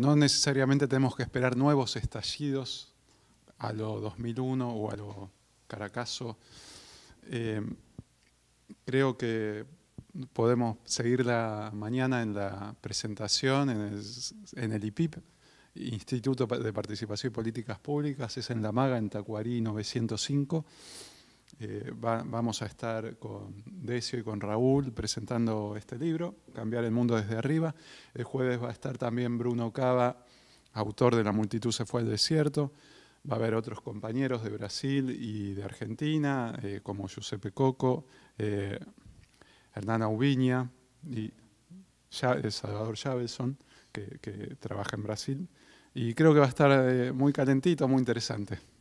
No necesariamente tenemos que esperar nuevos estallidos a lo 2001 o a lo Caracaso. Eh, creo que podemos la mañana en la presentación en en el, IPIP, Instituto de Participación y Políticas Públicas, es en La Maga, en Tacuarí 905. Eh, vamos a estar con Decio y con Raúl presentando este libro, Cambiar el Mundo desde Arriba. El jueves va a estar también Bruno Cava, autor de La multitud se fue al desierto. Va a haber otros compañeros de Brasil y de Argentina, eh, como Giuseppe Coco, eh, Hernán Hernana y Salvador Chavelson, que, trabaja en Brasil. Y creo que va a estar muy calentito, muy interesante.